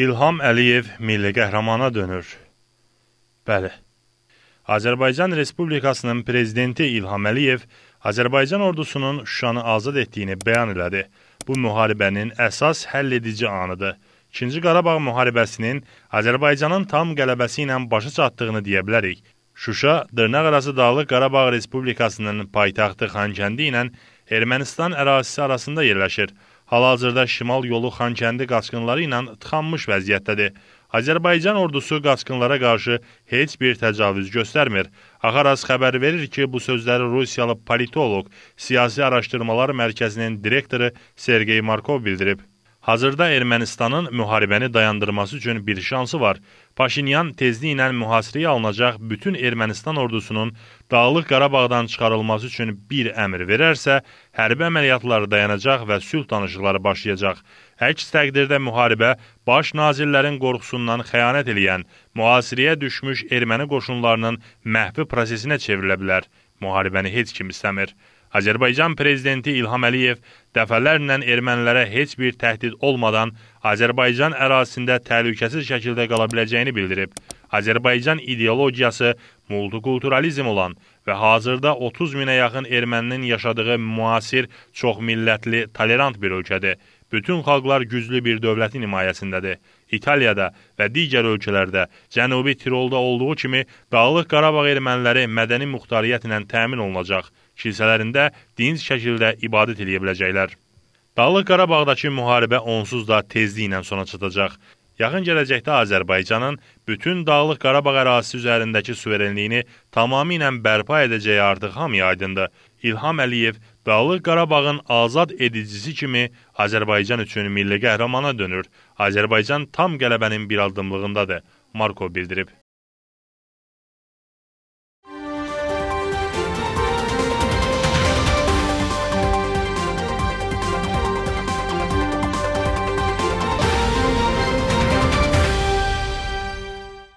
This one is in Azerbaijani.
İlham Əliyev milli qəhrəmana dönür. Bəli. Azərbaycan Respublikasının prezidenti İlham Əliyev Azərbaycan ordusunun Şuşanı azad etdiyini bəyan elədi. Bu müharibənin əsas həll edici anıdır. 2-ci Qarabağ müharibəsinin Azərbaycanın tam qələbəsi ilə başa çatdığını deyə bilərik. Şuşa dırnaq arası Dağlıq Qarabağ Respublikasının paytaxtı Xankəndi ilə Ermənistan ərazisi arasında yerləşir. Hal-hazırda şimal yolu Xankəndi qaçqınları ilə tıxanmış vəziyyətdədir. Azərbaycan ordusu qaçqınlara qarşı heç bir təcavüz göstərmir. Axaraz xəbər verir ki, bu sözləri Rusiyalı politolog, Siyasi Araşdırmalar Mərkəzinin direktoru Sergey Markov bildirib. Hazırda Ermənistanın müharibəni dayandırması üçün bir şansı var. Paşinyan tezliklə mühasirəyə alınacaq bütün Ermənistan ordusunun Dağlıq Qarabağdan çıxarılması üçün bir əmr verərsə, hərbi əməliyyatlar dayanacaq və sülh danışıqları başlayacaq. Əks təqdirdə müharibə baş nazirlərin qorxusundan xəyanət eləyən, mühasirəyə düşmüş erməni qoşunlarının məhvi prosesinə çevrilə bilər. Müharibəni heç kim istəmir. Azərbaycan prezidenti İlham Əliyev dəfələrlə ermənilərə heç bir təhdid olmadan Azərbaycan ərazisində təhlükəsiz şəkildə qala biləcəyini bildirib. Azərbaycan ideologiyası multikulturalizm olan və hazırda 30 minə yaxın erməninin yaşadığı müasir, çoxmillətli, tolerant bir ölkədir. Bütün xalqlar güclü bir dövlətin himayəsindədir. İtaliyada və digər ölkələrdə, Cənubi Tirolda olduğu kimi Dağlıq Qarabağ erməniləri mədəni muxtariyyətlə təmin olunacaq kilsələrində dinc şəkildə ibadət edə biləcəklər. Dağlıq Qarabağdakı müharibə onsuz da tezliklə sona çatacaq. Yaxın gələcəkdə Azərbaycanın bütün Dağlıq Qarabağ ərazisi üzərindəki suverenliyini tamamilə bərpa edəcəyi artıq hamıya aydındır. İlham Əliyev Dağlıq Qarabağın azad edicisi kimi Azərbaycan üçün milli qəhrəmana dönür. Azərbaycan tam qələbənin bir addımlığındadır, Marko bildirib.